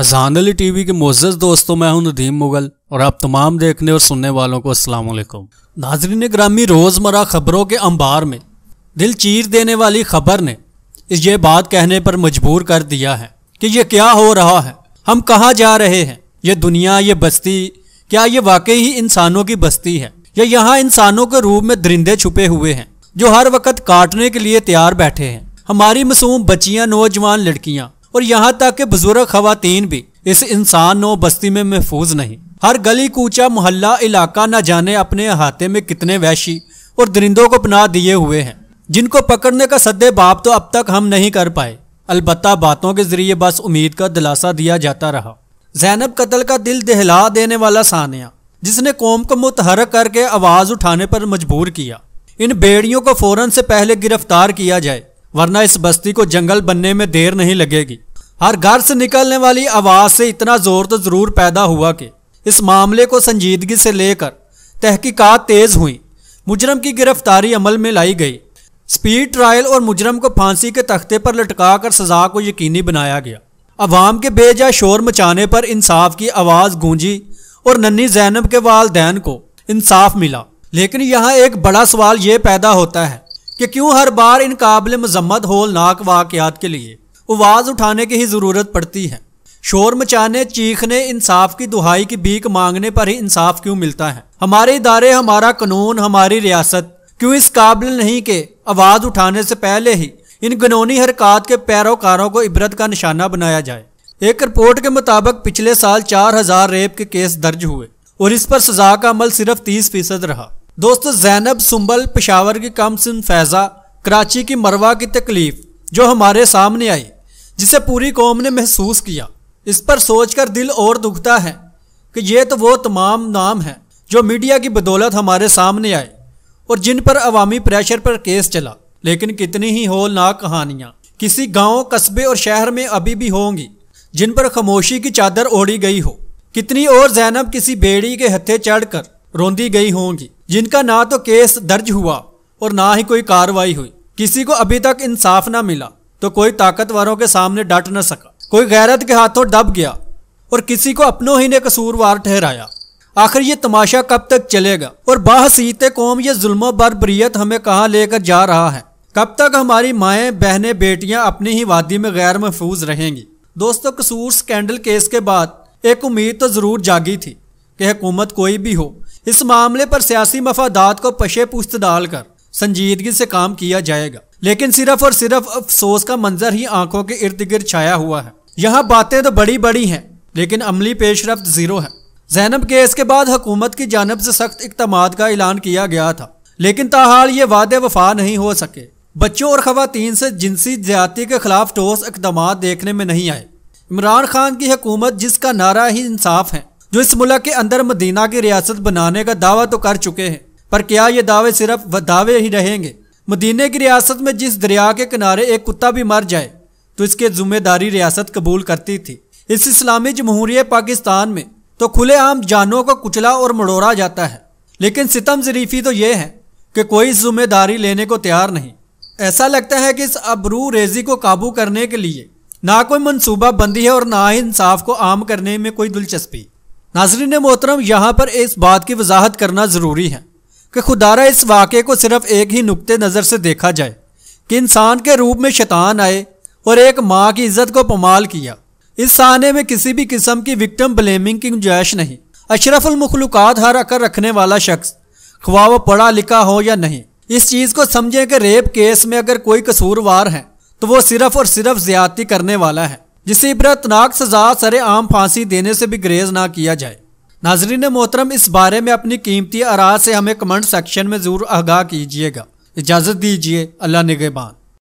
Azhan Ali TV के मोजस दोस्तों मैं हूं नदीम मुगल और आप तमाम देखने और सुनने वालों को असलम नाजरीन ग्रामी रोज़मर्रा खबरों के अंबार में दिल चीर देने वाली खबर ने ये बात कहने पर मजबूर कर दिया है कि यह क्या हो रहा है हम कहाँ जा रहे हैं ये दुनिया ये बस्ती क्या ये वाकई ही इंसानों की बस्ती है या यहाँ इंसानों के रूप में दरिंदे छुपे हुए हैं जो हर वक्त काटने के लिए तैयार बैठे हैं हमारी मासूम बच्चियाँ नौजवान लड़कियाँ और यहाँ तक कि बुजुर्ग खातन भी इस इंसान नो बस्ती में महफूज नहीं हर गली कूचा मोहल्ला इलाका न जाने अपने अहाते में कितने वैशी और दरिंदों को अपना दिए हुए हैं जिनको पकड़ने का सदे बाप तो अब तक हम नहीं कर पाए अलबत् बातों के जरिए बस उम्मीद का दिलासा दिया जाता रहा जैनब कतल का दिल दहला देने वाला सानिया जिसने कौम को मुतहरक करके आवाज़ उठाने पर मजबूर किया इन बेड़ियों को फौरन से पहले गिरफ्तार किया जाए वरना इस बस्ती को जंगल बनने में देर नहीं लगेगी हर घर से निकलने वाली आवाज़ से इतना जोर तो ज़रूर पैदा हुआ कि इस मामले को संजीदगी से लेकर तहकीकात तेज़ हुई मुजरम की गिरफ्तारी अमल में लाई गई स्पीड ट्रायल और मुजरम को फांसी के तख्ते पर लटका कर सजा को यकीनी बनाया गया अवाम के बेजा शोर मचाने पर इंसाफ की आवाज़ गूंजी और नन्नी जैनब के वालदेन को इंसाफ मिला लेकिन यहाँ एक बड़ा सवाल ये पैदा होता है कि क्यों हर बार इन काबिल मजम्मत होलनाक वाक़ात के लिए आवाज़ उठाने की ही ज़रूरत पड़ती है शोर मचाने चीखने इंसाफ की दुहाई की भीख मांगने पर ही इंसाफ क्यों मिलता है हमारे इदारे हमारा कानून हमारी रियासत क्यों इस काबिल नहीं के आवाज़ उठाने से पहले ही इन गनोनी हरकत के पैरोकारों को इबरत का निशाना बनाया जाए एक रिपोर्ट के मुताबिक पिछले साल चार हजार रेप के केस दर्ज हुए और इस पर सजा का अमल सिर्फ तीस फीसद रहा दोस्तों जैनब सुंबल पेशावर की कम सिन फैज़ा कराची की मरवा की तकलीफ जो हमारे सामने आई जिसे पूरी कौम ने महसूस किया इस पर सोचकर दिल और दुखता है कि ये तो वो तमाम नाम हैं जो मीडिया की बदौलत हमारे सामने आए और जिन पर अवामी प्रेशर पर केस चला लेकिन कितनी ही होलनाक कहानियाँ किसी गांव कस्बे और शहर में अभी भी होंगी जिन पर खामोशी की चादर ओढ़ी गई हो कितनी और जैनब किसी बेड़ी के चढ़ चढ़कर रोंदी गई होंगी जिनका ना तो केस दर्ज हुआ और ना ही कोई कार्रवाई हुई किसी को अभी तक इंसाफ ना मिला तो कोई ताकतवरों के सामने डट न सका कोई गैरत के हाथों दब गया और किसी को अपनों ही ने कसूरवार ठहराया आखिर ये तमाशा कब तक चलेगा और बाहसीते कौम ये जुल्म बरबरीत हमें कहाँ लेकर जा रहा है कब तक हमारी माएँ बहनें बेटियाँ अपनी ही वादी में गैर महफूज रहेंगी दोस्तों कसूर स्कैंडल केस के बाद एक उम्मीद तो ज़रूर जागी थी कि हुकूमत कोई भी हो इस मामले पर सियासी मफादात को पशे पुश्त डालकर संजीदगी से काम किया जाएगा लेकिन सिर्फ और सिर्फ अफसोस का मंजर ही आंखों के इर्द गिर्द छाया हुआ है यहाँ बातें तो बड़ी बड़ी हैं लेकिन अमली पेशरफ जीरो है जैनब केस के बाद हुकूमत की जानब से सख्त इकदाम का ऐलान किया गया था लेकिन ताहाल ये वादे वफा नहीं हो सके बच्चों और ख़वातीन से जिनसी ज्यादा के खिलाफ ठोस इकदाम देखने में नहीं आए इमरान खान की हुकूमत जिसका नारा ही इंसाफ है जो इस मुल्क के अंदर मदीना की रियासत बनाने का दावा तो कर चुके हैं पर क्या ये दावे सिर्फ दावे ही रहेंगे मदीने की रियासत में जिस दरिया के किनारे एक कुत्ता भी मर जाए तो इसके ज़िम्मेदारी रियासत कबूल करती थी इस इस्लामी जमहूरिय पाकिस्तान में तो खुलेआम जानों को कुचला और मड़ोरा जाता है लेकिन सितम जरीफी तो ये है कि कोई जिम्मेदारी लेने को तैयार नहीं ऐसा लगता है कि इस अबरू रेजी को काबू करने के लिए ना कोई मनसूबा बंदी है और ना ही इंसाफ को आम करने में कोई दिलचस्पी नाजरीन मोहतरम यहाँ पर इस बात की वजाहत करना ज़रूरी है कि खुदारा इस वाक़े को सिर्फ एक ही नुक़ नज़र से देखा जाए कि इंसान के रूप में शैतान आए और एक माँ की इज्जत को पमाल किया इस सहने में किसी भी किस्म की विक्टम ब्लेमिंग की गुंजाइश नहीं अशरफुलमखलूक़ात हर अकर रखने वाला शख्स ख्वा पढ़ा लिखा हो या नहीं इस चीज़ को समझें कि रेप केस में अगर कोई कसूरवार है तो वो सिर्फ और सिर्फ ज्यादती करने वाला है जिसे इबरतनाक सजा सरे आम फांसी देने से भी ग्रेज ना किया जाए नाजरीन मोहतरम इस बारे में अपनी कीमती आरा से हमें कमेंट सेक्शन में ज़रूर आगाह कीजिएगा इजाज़त दीजिए अल्लाह निगेबान